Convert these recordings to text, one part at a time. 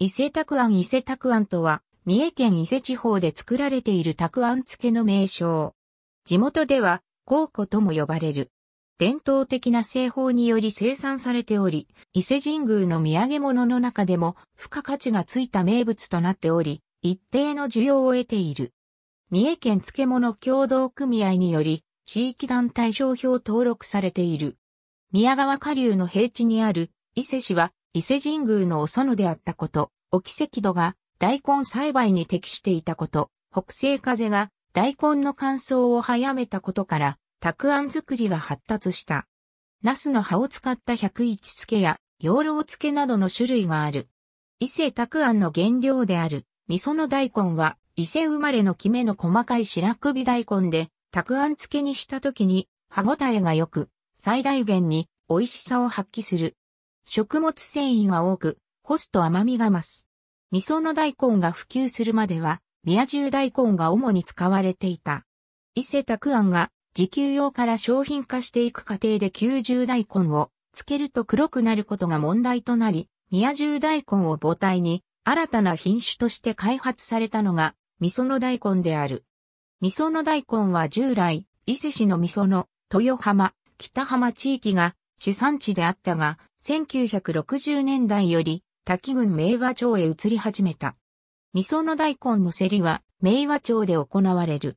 伊勢拓庵伊勢拓庵とは、三重県伊勢地方で作られている拓庵漬けの名称。地元では、高庫とも呼ばれる。伝統的な製法により生産されており、伊勢神宮の土産物の中でも、付加価値がついた名物となっており、一定の需要を得ている。三重県漬物協同組合により、地域団体商標登録されている。宮川下流の平地にある伊勢市は伊勢神宮のお園であったこと、奇赤土が大根栽培に適していたこと、北西風が大根の乾燥を早めたことから、たくあん作りが発達した。茄子の葉を使った101漬けや養老漬けなどの種類がある。伊勢たくあんの原料である味噌の大根は伊勢生まれのキメの細かい白首大根で、たくあん漬けにした時に歯ごたえが良く、最大限に美味しさを発揮する。食物繊維が多く、干すと甘みが増す。味噌の大根が普及するまでは、宮中大根が主に使われていた。伊勢拓庵が自給用から商品化していく過程で九十大根をつけると黒くなることが問題となり、宮中大根を母体に新たな品種として開発されたのが味噌の大根である。味噌の大根は従来、伊勢市の味噌の豊浜、北浜地域が主産地であったが、1960年代より、滝郡明和町へ移り始めた。味噌の大根の競りは、明和町で行われる。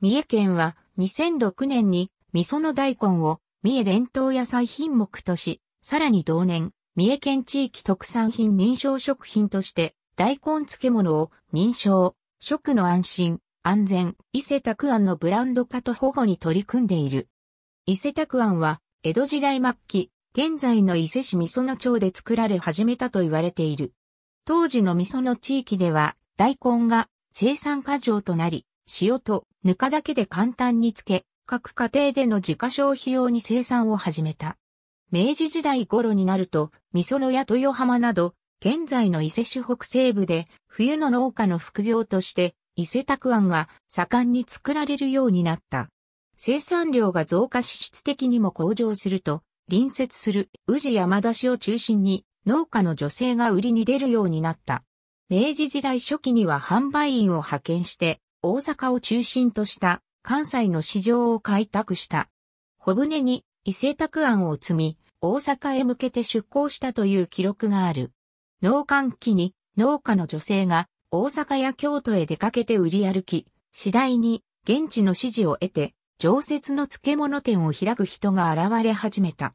三重県は、2006年に、味噌の大根を、三重伝統野菜品目とし、さらに同年、三重県地域特産品認証食品として、大根漬物を認証、食の安心、安全、伊勢拓庵のブランド化と保護に取り組んでいる。伊勢拓庵は、江戸時代末期、現在の伊勢市美園町で作られ始めたと言われている。当時の美園地域では大根が生産過剰となり、塩とぬかだけで簡単に漬け、各家庭での自家消費用に生産を始めた。明治時代頃になると、美園や豊浜など、現在の伊勢市北西部で、冬の農家の副業として、伊勢た庵が盛んに作られるようになった。生産量が増加し質的にも向上すると、隣接する宇治山田市を中心に農家の女性が売りに出るようになった。明治時代初期には販売員を派遣して大阪を中心とした関西の市場を開拓した。小舟に伊勢拓案を積み、大阪へ向けて出港したという記録がある。農館期に農家の女性が大阪や京都へ出かけて売り歩き、次第に現地の支持を得て、常設の漬物店を開く人が現れ始めた。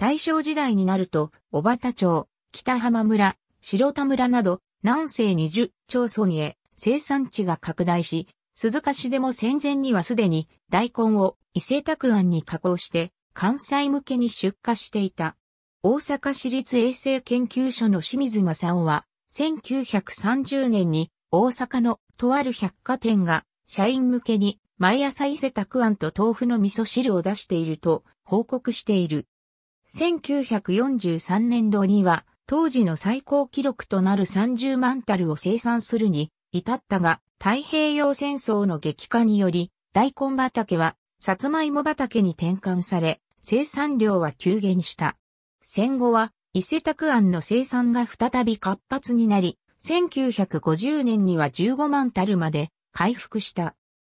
大正時代になると、小畑町、北浜村、白田村など、南西20町村へ生産地が拡大し、鈴鹿市でも戦前にはすでに大根を伊勢拓庵に加工して関西向けに出荷していた。大阪市立衛生研究所の清水正夫は1930年に大阪のとある百貨店が社員向けに毎朝伊勢拓庵と豆腐の味噌汁を出していると報告している。1943年度には、当時の最高記録となる30万タルを生産するに至ったが、太平洋戦争の激化により、大根畑は、さつまいも畑に転換され、生産量は急減した。戦後は、伊勢拓庵の生産が再び活発になり、1950年には15万タルまで回復した。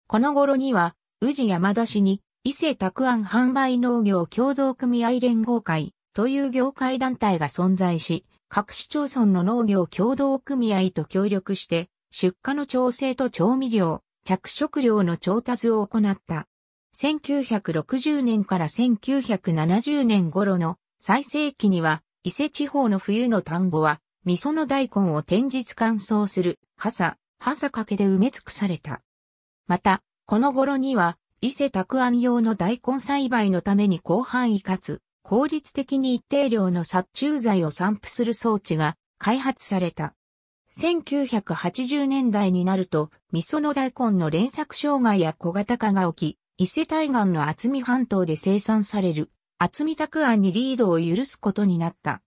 この頃には、宇治山田市に伊勢拓安販売農業協同組合連合会という業界団体が存在し、各市町村の農業協同組合と協力して、出荷の調整と調味料、着色料の調達を行った。1960年から1970年頃の最盛期には、伊勢地方の冬の田んぼは、味噌の大根を天日乾燥する、はさ、はさかけで埋め尽くされた。また、この頃には、伊勢拓安用の大根栽培のために広範囲かつ、効率的に一定量の殺虫剤を散布する装置が開発された。1980年代になると、味噌の大根の連作障害や小型化が起き、伊勢対岸の厚見半島で生産される、厚見拓安にリードを許すことになった。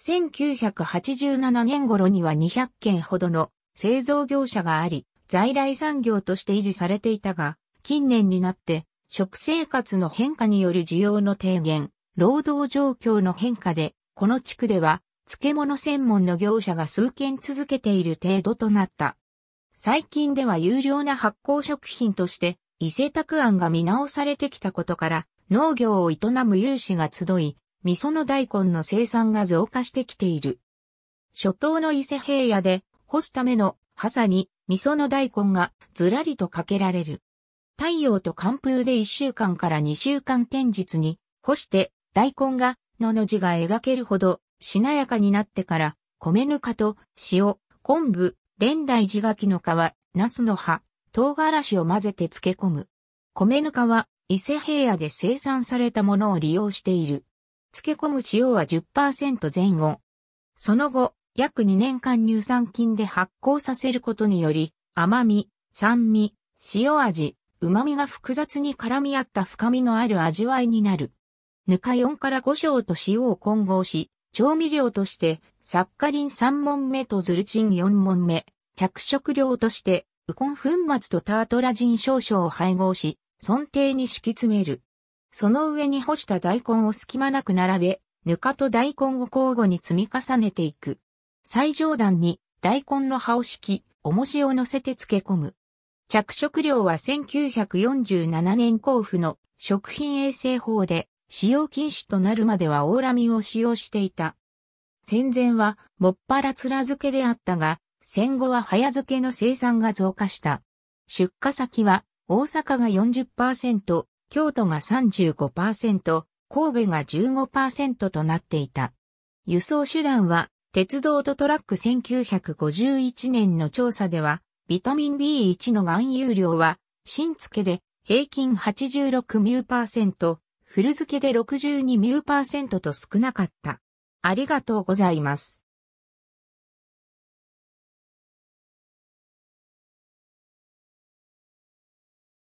1987年頃には200件ほどの製造業者があり、在来産業として維持されていたが、近年になって、食生活の変化による需要の低減、労働状況の変化で、この地区では、漬物専門の業者が数件続けている程度となった。最近では有料な発酵食品として、伊勢宅案が見直されてきたことから、農業を営む有志が集い、味噌の大根の生産が増加してきている。初頭の伊勢平野で干すためのハサに味噌の大根がずらりとかけられる。太陽と寒風で1週間から2週間天日に干して大根がのの字が描けるほどしなやかになってから米ぬかと塩、昆布、蓮大地柿の皮、ナスの葉、唐辛子を混ぜて漬け込む。米ぬかは伊勢平野で生産されたものを利用している。漬け込む塩は10%前後。その後、約2年間乳酸菌で発酵させることにより、甘み、酸味、塩味、旨味が複雑に絡み合った深みのある味わいになる。ぬか4から5章と塩を混合し、調味料として、サッカリン3問目とズルチン4問目、着色料として、ウコン粉末とタートラジン少々を配合し、尊定に敷き詰める。その上に干した大根を隙間なく並べ、ぬかと大根を交互に積み重ねていく。最上段に大根の葉を敷き、重しを乗せて漬け込む。着色料は1947年交付の食品衛生法で使用禁止となるまではオーラミンを使用していた。戦前はもっぱら面ら漬けであったが、戦後は早漬けの生産が増加した。出荷先は大阪が40%、京都が35%、神戸が15%となっていた。輸送手段は鉄道とトラック1951年の調査ではビタミン B1 の含有量は、新漬けで平均86ミューパーセント、古漬けで62ミューパーセントと少なかった。ありがとうございます。